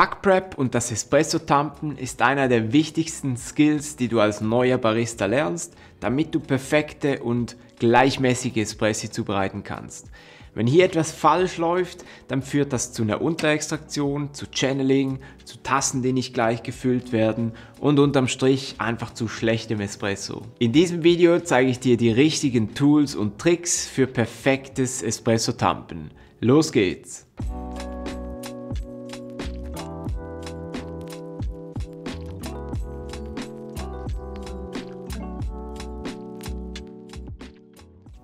Tag Prep und das Espresso Tampen ist einer der wichtigsten Skills, die du als neuer Barista lernst, damit du perfekte und gleichmäßige Espressi zubereiten kannst. Wenn hier etwas falsch läuft, dann führt das zu einer Unterextraktion, zu Channeling, zu Tassen, die nicht gleich gefüllt werden und unterm Strich einfach zu schlechtem Espresso. In diesem Video zeige ich dir die richtigen Tools und Tricks für perfektes Espresso Tampen. Los geht's!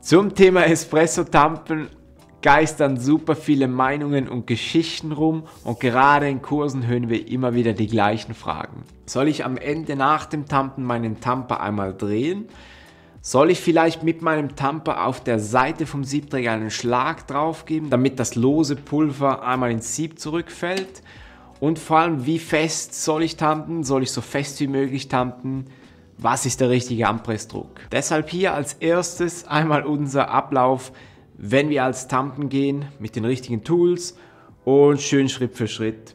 Zum Thema Espresso-Tampen geistern super viele Meinungen und Geschichten rum und gerade in Kursen hören wir immer wieder die gleichen Fragen. Soll ich am Ende nach dem Tampen meinen Tamper einmal drehen? Soll ich vielleicht mit meinem Tamper auf der Seite vom Siebträger einen Schlag drauf geben, damit das lose Pulver einmal ins Sieb zurückfällt? Und vor allem, wie fest soll ich tampen? Soll ich so fest wie möglich tampen? was ist der richtige Anpressdruck. Deshalb hier als erstes einmal unser Ablauf, wenn wir als Tampen gehen, mit den richtigen Tools und schön Schritt für Schritt.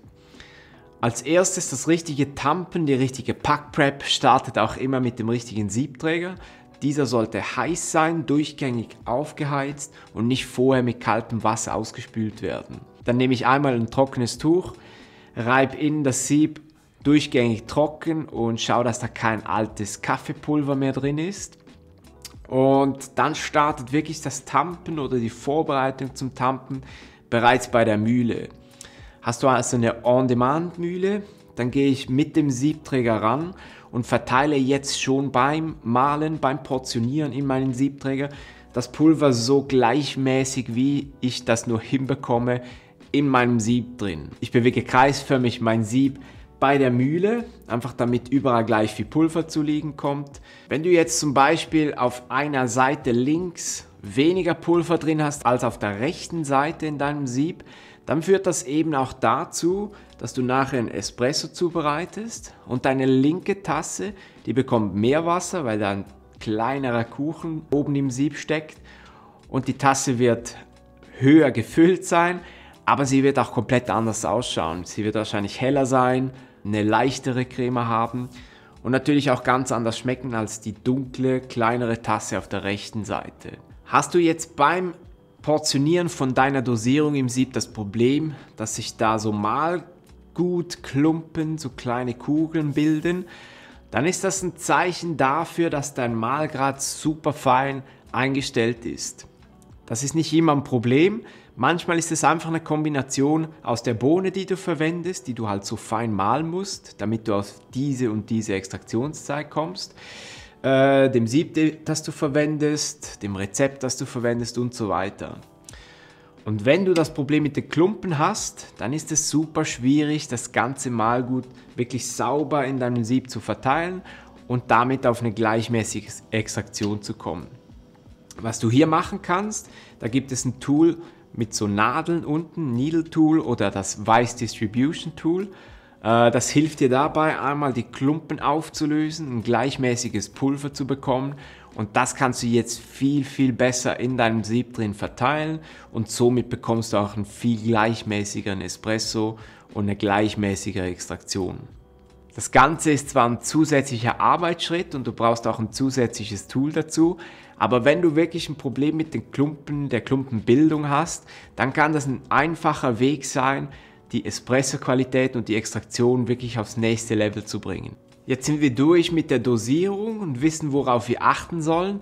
Als erstes das richtige Tampen, die richtige Packprep startet auch immer mit dem richtigen Siebträger. Dieser sollte heiß sein, durchgängig aufgeheizt und nicht vorher mit kaltem Wasser ausgespült werden. Dann nehme ich einmal ein trockenes Tuch, reibe in das Sieb durchgängig trocken und schau, dass da kein altes Kaffeepulver mehr drin ist. Und dann startet wirklich das Tampen oder die Vorbereitung zum Tampen bereits bei der Mühle. Hast du also eine On-Demand-Mühle, dann gehe ich mit dem Siebträger ran und verteile jetzt schon beim Mahlen, beim Portionieren in meinen Siebträger das Pulver so gleichmäßig, wie ich das nur hinbekomme, in meinem Sieb drin. Ich bewege kreisförmig mein Sieb bei der Mühle, einfach damit überall gleich viel Pulver zu liegen kommt. Wenn du jetzt zum Beispiel auf einer Seite links weniger Pulver drin hast als auf der rechten Seite in deinem Sieb, dann führt das eben auch dazu, dass du nachher einen Espresso zubereitest und deine linke Tasse, die bekommt mehr Wasser, weil da ein kleinerer Kuchen oben im Sieb steckt und die Tasse wird höher gefüllt sein, aber sie wird auch komplett anders ausschauen. Sie wird wahrscheinlich heller sein, eine leichtere Creme haben und natürlich auch ganz anders schmecken als die dunkle, kleinere Tasse auf der rechten Seite. Hast du jetzt beim Portionieren von deiner Dosierung im Sieb das Problem, dass sich da so mal gut Klumpen, so kleine Kugeln bilden, dann ist das ein Zeichen dafür, dass dein Mahlgrad super fein eingestellt ist. Das ist nicht immer ein Problem, Manchmal ist es einfach eine Kombination aus der Bohne, die du verwendest, die du halt so fein mahlen musst, damit du auf diese und diese Extraktionszeit kommst, äh, dem Sieb, das du verwendest, dem Rezept, das du verwendest und so weiter. Und wenn du das Problem mit den Klumpen hast, dann ist es super schwierig, das ganze Mahlgut wirklich sauber in deinem Sieb zu verteilen und damit auf eine gleichmäßige Extraktion zu kommen. Was du hier machen kannst, da gibt es ein Tool, mit so Nadeln unten, Needle Tool oder das Weiß Distribution Tool. Äh, das hilft dir dabei, einmal die Klumpen aufzulösen, ein gleichmäßiges Pulver zu bekommen und das kannst du jetzt viel, viel besser in deinem Sieb drin verteilen und somit bekommst du auch einen viel gleichmäßigeren Espresso und eine gleichmäßigere Extraktion. Das Ganze ist zwar ein zusätzlicher Arbeitsschritt und du brauchst auch ein zusätzliches Tool dazu, aber wenn du wirklich ein Problem mit den Klumpen, der Klumpenbildung hast, dann kann das ein einfacher Weg sein, die Espresso-Qualität und die Extraktion wirklich aufs nächste Level zu bringen. Jetzt sind wir durch mit der Dosierung und wissen, worauf wir achten sollen.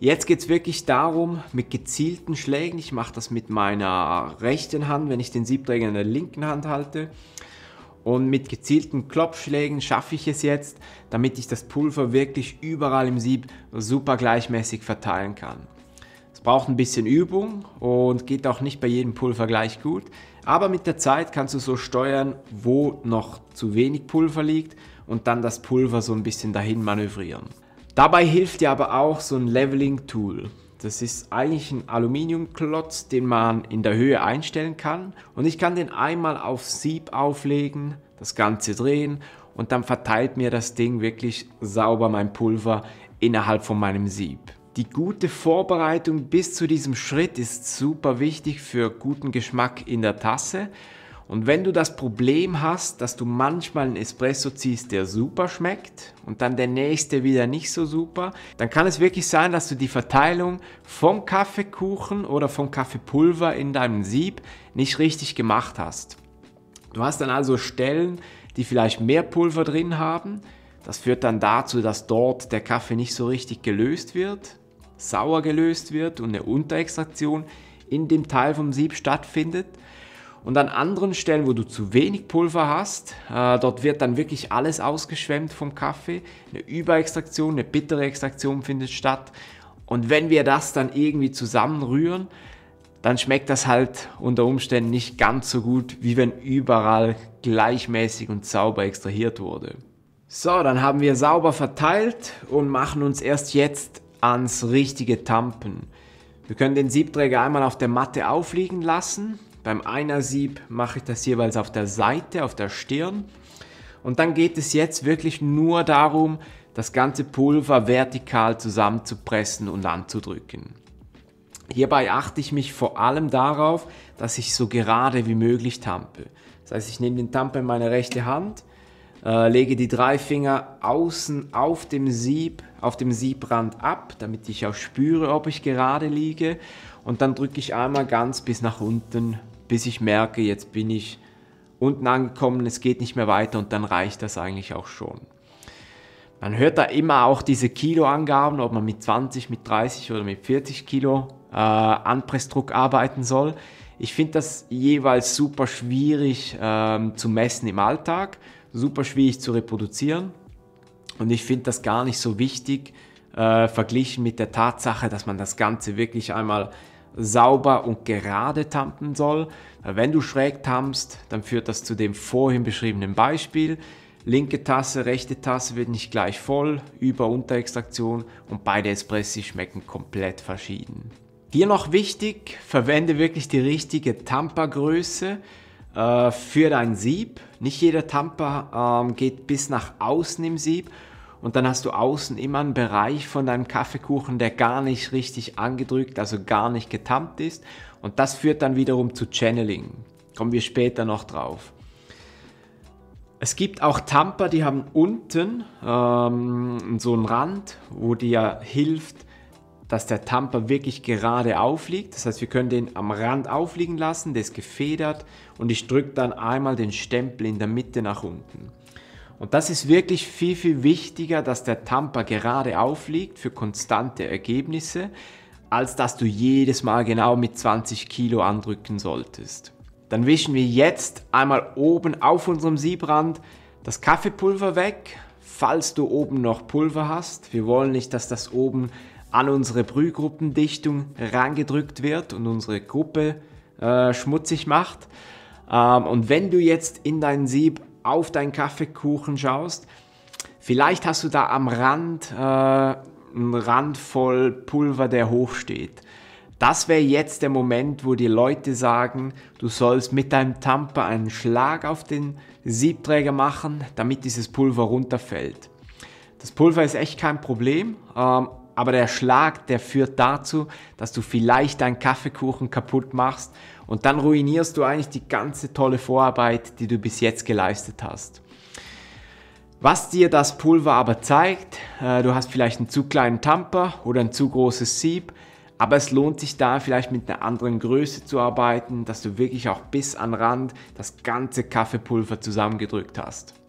Jetzt geht es wirklich darum, mit gezielten Schlägen, ich mache das mit meiner rechten Hand, wenn ich den Siebträger in der linken Hand halte, und mit gezielten Klopfschlägen schaffe ich es jetzt, damit ich das Pulver wirklich überall im Sieb super gleichmäßig verteilen kann. Es braucht ein bisschen Übung und geht auch nicht bei jedem Pulver gleich gut, aber mit der Zeit kannst du so steuern, wo noch zu wenig Pulver liegt und dann das Pulver so ein bisschen dahin manövrieren. Dabei hilft dir aber auch so ein Leveling-Tool. Das ist eigentlich ein Aluminiumklotz, den man in der Höhe einstellen kann. Und ich kann den einmal auf Sieb auflegen, das Ganze drehen und dann verteilt mir das Ding wirklich sauber mein Pulver innerhalb von meinem Sieb. Die gute Vorbereitung bis zu diesem Schritt ist super wichtig für guten Geschmack in der Tasse. Und wenn du das Problem hast, dass du manchmal einen Espresso ziehst, der super schmeckt und dann der nächste wieder nicht so super, dann kann es wirklich sein, dass du die Verteilung vom Kaffeekuchen oder vom Kaffeepulver in deinem Sieb nicht richtig gemacht hast. Du hast dann also Stellen, die vielleicht mehr Pulver drin haben. Das führt dann dazu, dass dort der Kaffee nicht so richtig gelöst wird, sauer gelöst wird und eine Unterextraktion in dem Teil vom Sieb stattfindet. Und an anderen Stellen, wo du zu wenig Pulver hast, äh, dort wird dann wirklich alles ausgeschwemmt vom Kaffee. Eine Überextraktion, eine bittere Extraktion findet statt. Und wenn wir das dann irgendwie zusammenrühren, dann schmeckt das halt unter Umständen nicht ganz so gut, wie wenn überall gleichmäßig und sauber extrahiert wurde. So, dann haben wir sauber verteilt und machen uns erst jetzt ans richtige Tampen. Wir können den Siebträger einmal auf der Matte aufliegen lassen beim Einersieb mache ich das jeweils auf der Seite, auf der Stirn. Und dann geht es jetzt wirklich nur darum, das ganze Pulver vertikal zusammenzupressen und anzudrücken. Hierbei achte ich mich vor allem darauf, dass ich so gerade wie möglich tampe. Das heißt, ich nehme den Tamper in meine rechte Hand, äh, lege die drei Finger außen auf dem Sieb, auf dem Siebrand ab, damit ich auch spüre, ob ich gerade liege. Und dann drücke ich einmal ganz bis nach unten bis ich merke, jetzt bin ich unten angekommen, es geht nicht mehr weiter und dann reicht das eigentlich auch schon. Man hört da immer auch diese Kiloangaben, ob man mit 20, mit 30 oder mit 40 Kilo äh, Anpressdruck arbeiten soll. Ich finde das jeweils super schwierig ähm, zu messen im Alltag, super schwierig zu reproduzieren und ich finde das gar nicht so wichtig äh, verglichen mit der Tatsache, dass man das Ganze wirklich einmal sauber und gerade tampen soll. wenn du schräg tampst, dann führt das zu dem vorhin beschriebenen Beispiel. Linke Tasse, rechte Tasse wird nicht gleich voll, Über-Unterextraktion und beide Espressi schmecken komplett verschieden. Hier noch wichtig, verwende wirklich die richtige Tampergröße äh, für dein Sieb. Nicht jeder Tamper ähm, geht bis nach außen im Sieb und dann hast du außen immer einen Bereich von deinem Kaffeekuchen, der gar nicht richtig angedrückt, also gar nicht getampt ist. Und das führt dann wiederum zu Channeling. Kommen wir später noch drauf. Es gibt auch Tamper, die haben unten ähm, so einen Rand, wo dir hilft, dass der Tamper wirklich gerade aufliegt. Das heißt, wir können den am Rand aufliegen lassen, der ist gefedert und ich drücke dann einmal den Stempel in der Mitte nach unten. Und das ist wirklich viel, viel wichtiger, dass der Tamper gerade aufliegt für konstante Ergebnisse, als dass du jedes Mal genau mit 20 Kilo andrücken solltest. Dann wischen wir jetzt einmal oben auf unserem Siebrand das Kaffeepulver weg, falls du oben noch Pulver hast. Wir wollen nicht, dass das oben an unsere Brühgruppendichtung rangedrückt wird und unsere Gruppe äh, schmutzig macht. Ähm, und wenn du jetzt in dein Sieb auf deinen Kaffeekuchen schaust, vielleicht hast du da am Rand äh, einen Rand voll Pulver, der hochsteht. Das wäre jetzt der Moment, wo die Leute sagen, du sollst mit deinem Tamper einen Schlag auf den Siebträger machen, damit dieses Pulver runterfällt. Das Pulver ist echt kein Problem, ähm, aber der Schlag, der führt dazu, dass du vielleicht deinen Kaffeekuchen kaputt machst und dann ruinierst du eigentlich die ganze tolle Vorarbeit, die du bis jetzt geleistet hast. Was dir das Pulver aber zeigt, äh, du hast vielleicht einen zu kleinen Tamper oder ein zu großes Sieb, aber es lohnt sich da vielleicht mit einer anderen Größe zu arbeiten, dass du wirklich auch bis an Rand das ganze Kaffeepulver zusammengedrückt hast.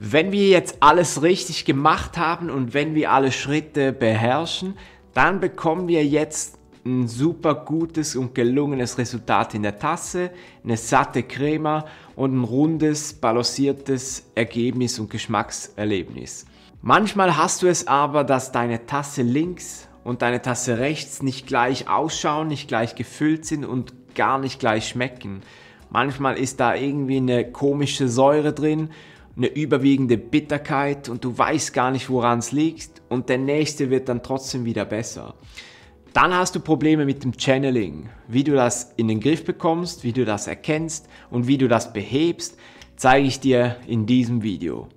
Wenn wir jetzt alles richtig gemacht haben und wenn wir alle Schritte beherrschen, dann bekommen wir jetzt ein super gutes und gelungenes Resultat in der Tasse, eine satte Crema und ein rundes, balanciertes Ergebnis und Geschmackserlebnis. Manchmal hast du es aber, dass deine Tasse links und deine Tasse rechts nicht gleich ausschauen, nicht gleich gefüllt sind und gar nicht gleich schmecken. Manchmal ist da irgendwie eine komische Säure drin eine überwiegende Bitterkeit und du weißt gar nicht, woran es liegt und der nächste wird dann trotzdem wieder besser. Dann hast du Probleme mit dem Channeling, wie du das in den Griff bekommst, wie du das erkennst und wie du das behebst, zeige ich dir in diesem Video.